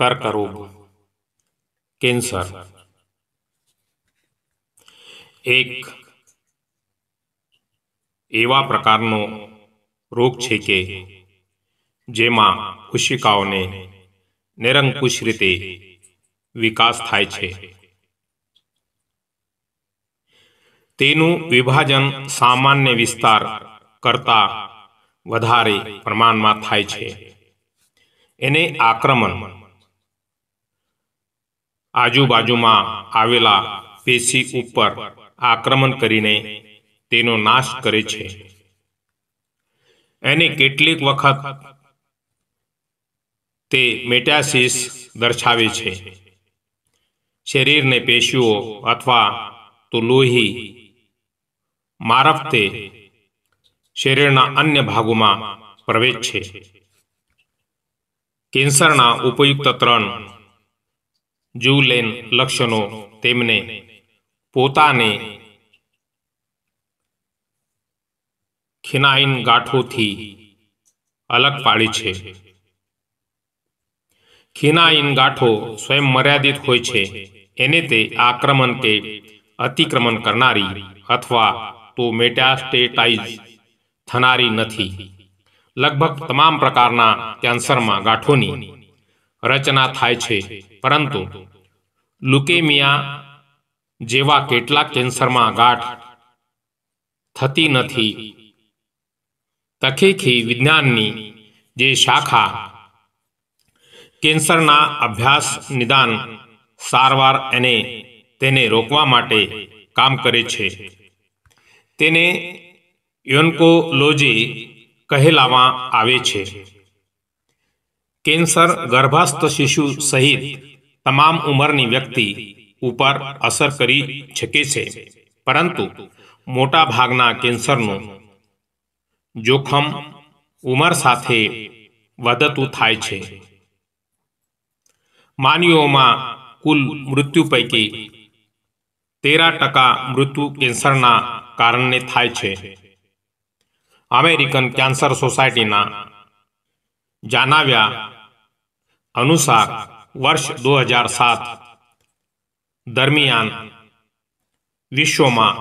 કર્કરોગ cancer એક એવા પ્રકારનો રોગ છે કે જેમાં કુશિકાઓને નિરંકુશ રીતે વિકાસ થાય છે તેનું વિભાજન સામાન્ય વિસ્તાર કરતા વધારે પ્રમાણમાં થાય છે એને આક્રમણ આજુબાજુમાં આવેલા પેશી ઉપર આક્રમણ કરીને તેનો નાશ કરે છે એને કેટલીક વખત તે મેટાસિસ દર્શાવે છે શરીરને પેશીઓ અથવા તો લોહી મારફતે શરીરના અન્ય ભાગોમાં પ્રવેશ છે કેન્સરના ઉપયુક્ત ત્રણ જીવલેન લક્ષણો તેમને પોતાને ખિનાઈન ગાંઠોથી અલગ પાડી છે ખિનાઈન ગાંઠો સ્વયં મર્યાદિત હોય છે એને તે આક્રમણ કે અતિક્રમણ કરનારી અથવા તો મેટાસ્ટેટાઇઝ થનારી નથી લગભગ તમામ પ્રકારના કેન્સરમાં ગાંઠોની રચના થાય છે પરંતુ લુકેમિયા જેવા કેટલાક કેન્સરમાં ગાંઠ થતી નથી તખેખી વિજ્ઞાનની જે શાખા કેન્સરના અભ્યાસ નિદાન સારવાર અને તેને રોકવા માટે કામ કરે છે તેને યોન્કોલોજી કહેલામાં આવે છે કેન્સર ગર્ભાસ્થ શિશુ સહિત તમામ ઉંમરની વ્યક્તિ ઉપર અસર કરી શકે છે પરંતુ મોટા ભાગના કેન્સરનું જોખમ ઉંમર સાથે વધતું થાય છે માનવીઓમાં કુલ મૃત્યુ પૈકી તેરા ટકા મૃત્યુ કેન્સરના કારણે થાય છે અમેરિકન કેન્સર સોસાયટીના જાણાવ્યા અનુસાર વર્ષ દો હજાર સાત દરમિયાન વિશ્વમાં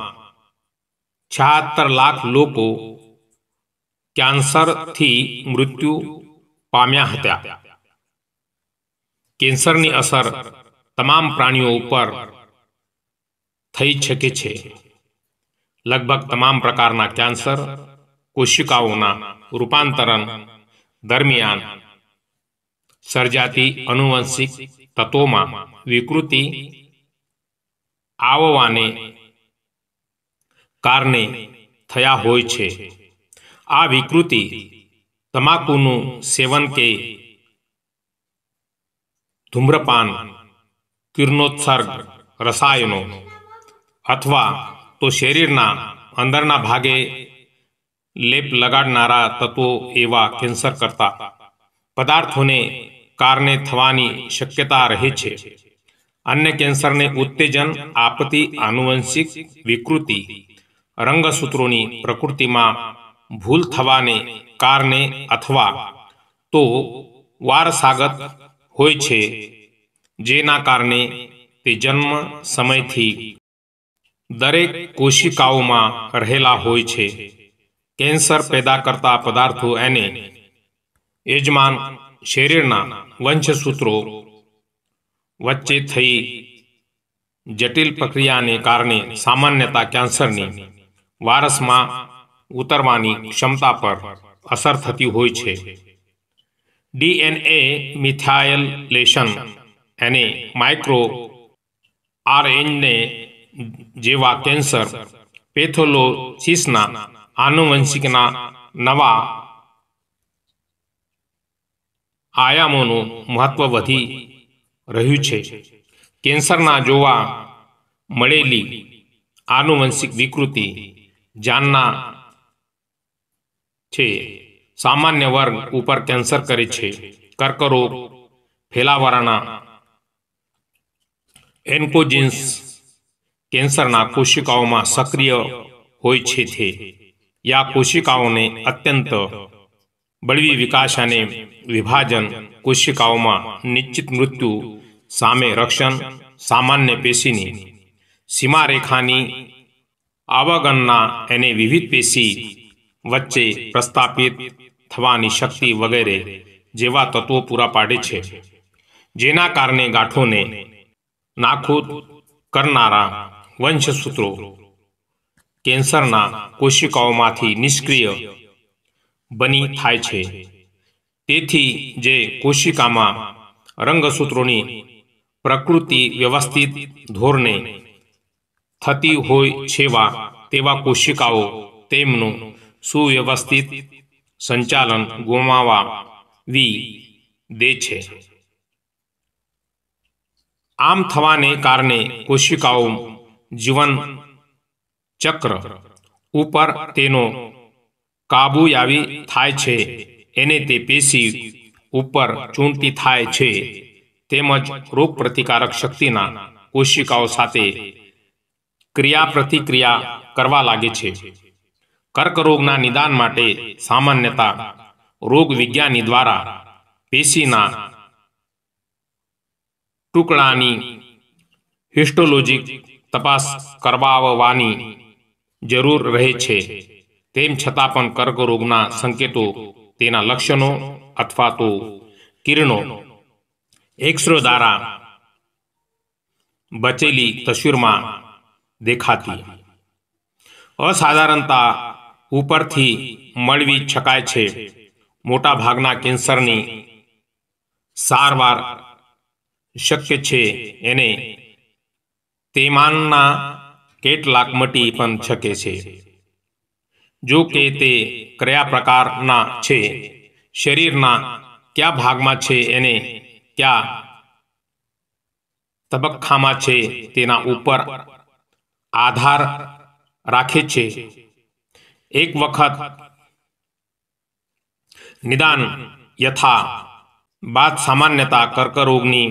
છાહત્તર લાખ લોકો કેન્સરથી મૃત્યુ પામ્યા હતા કેન્સરની અસર તમામ પ્રાણીઓ ઉપર થઈ શકે છે લગભગ તમામ પ્રકારના કેન્સર કોશિકાઓના રૂપાંતરણ દરમિયાન સર્જાતી અનુવંશિક તત્વોમાં વિકૃતિ આવવાને કારણે થયા હોય છે આ વિકૃતિ તમાકુનું સેવન કે ધૂમ્રપાન કિરણોત્સર્ગ રસાયનો અથવા તો શરીરના અંદરના ભાગે લેપ લગાડનારા તત્વો એવા કેન્સર કરતા પદાર્થોને કારણે થવાની શક્યતા રહે છે અન્ય કેન્સરને ઉત્તેજન આપતી આનુવંશિક વિકૃતિ રંગસૂત્રોની પ્રકૃતિમાં ભૂલ થવાને કારણે અથવા તો વારસાગત હોય છે જેના કારણે તે જન્મ સમયથી દરેક કોશિકાઓમાં રહેલા હોય છે કેન્સર પેદા કરતા પદાર્થો એને યજમાન શરીરના વંશસૂત્રો વચ્ચે થઈ જટિલ પ્રક્રિયાને કારણે સામાન્યતા કેન્સરની વારસમાં ઉતરવાની ક્ષમતા પર અસર થતી હોય છે ડીએનએ મિથાયલેશન એને માઇક્રો આરએનએ જેવા કેન્સર પેથોલોસિસના આનુવંશિકના નવા આયામોનું મહત્વ વધી રહ્યું છે કેન્સરના જોવા મળેલી આનુવંશિક વિકૃતિ જાનના છે સામાન્ય વર્ગ ઉપર કેન્સર કરે છે કર્કરોગ ફેલાવાળાના એન્કોજિન્સ કેન્સરના કોશિકાઓમાં સક્રિય હોય છે या કોશિકાઓને અત્યંત બળવી વિકાસ અને વિભાજન કોશિકાઓમાં નિશ્ચિત મૃત્યુ સામે રક્ષણ સામાન્ય પેશીની સીમારેખાની આવાગનના એને વિવિધ પેશી વચ્ચે પ્રસ્થાપિત થવાની શક્તિ વગેરે જેવા તત્વો પૂરા પાડે છે જેના કારણે ગાંઠોને નાખૂદ કરનારા વંશસૂત્રો કેન્સરના કોશિકાઓમાંથી નિષ્ક્રિય બની થાય છે તેથી જે કોશિકામાં રંગસૂત્રોની પ્રકૃતિ વ્યવસ્થિત ધોરણે થતી હોય છેવા તેવા કોશિકાઓ તેમનું સુવ્યવસ્થિત સંચાલન ગુમાવાવી દે છે આમ થવાને કારણે કોશિકાઓ જીવન ચક્ર ઉપર તેનો કાબુયાવી થાય છે એને તે પેશી ઉપર ચૂંટતી થાય છે તેમજ રોગ પ્રતિકારક શક્તિના કોશિકાઓ સાથે ક્રિયાપ્રતિક્રિયા કરવા લાગે છે કર્કરોગના નિદાન માટે સામાન્યતા રોગ વિજ્ઞાની દ્વારા પેશીના ટુકડાની હિસ્ટોલોજી તપાસ કરવાવવાની જરૂર રહે છે તેમ છતાં પણ કર્કરોગના સંકેતો તેના લક્ષણો અથવા તો કિરણો એક્સરો દ્વારા બચેલી તસવીરમાં દેખાતી અસાધારણતા ઉપરથી મળવી શકાય છે મોટાભાગના કેન્સરની સારવાર શક્ય છે એને તેમાંના કેટલાક મટી પણ શકે છે જો કે તે કયા પ્રકારના છે શરીરના કયા ભાગમાં છે એને કયા તબક્કામાં છે તેના ઉપર આધાર રાખે છે એક વખત નિદાન યથા બાદ સામાન્યતા કર્કરોગની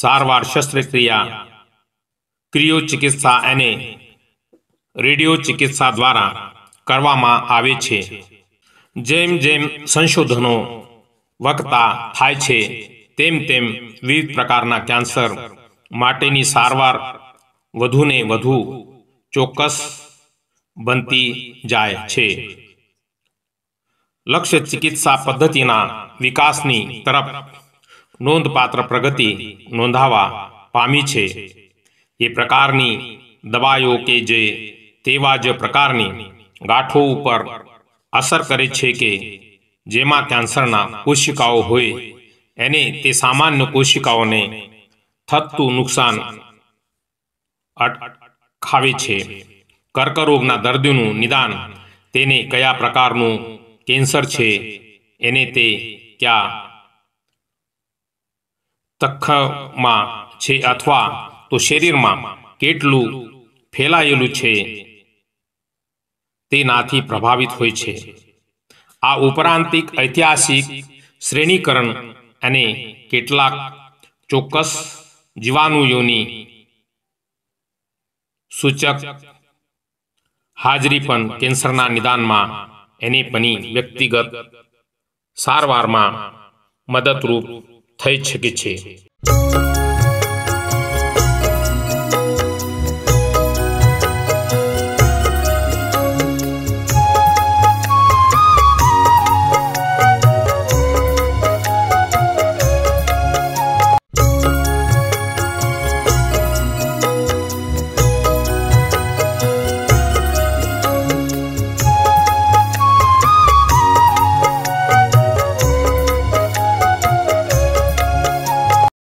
સારવાર શસ્ત્રક્રિયા ક્રિયો ચિકિત્સા અને રેડિયો ચિકિત્સા દ્વારા કરવામાં આવે છે જેમ જેમ સંશોધનો વખતા થાય છે તેમ તેમ વિવિધ પ્રકારના કેન્સર માટેની સારવાર વધુને વધુ ચોક્કસ બનતી જાય છે લક્ષ્ય ચિકિત્સા પદ્ધતિના વિકાસની તરફ નોંધપાત્ર પ્રગતિ નોંધાવા પામી છે એ પ્રકારની દવાઓ કે જે તેવા જ પ્રકારની ગાંઠો ઉપર અસર કરે છે કે જેમાં કેન્સરના કોશિકાઓ હોય એને તે સામાન્ય કોશિકાઓને થતું નુકસાન અટખાવે છે કર્કરોગના દર્દીનું નિદાન તેને કયા પ્રકારનું કેન્સર છે એને તે ક્યાં તખમાં છે અથવા તો શરીરમાં કેટલું ફેલાયેલું છે તેનાથી પ્રભાવિત હોય છે આ ઉપરાંતિક ઐતિહાસિક શ્રેણીકરણ અને કેટલાક ચોક્કસ જીવાણુઓની સૂચક હાજરી પણ કેન્સરના નિદાનમાં એને પણ વ્યક્તિગત સારવારમાં મદદરૂપ થઈ શકે છે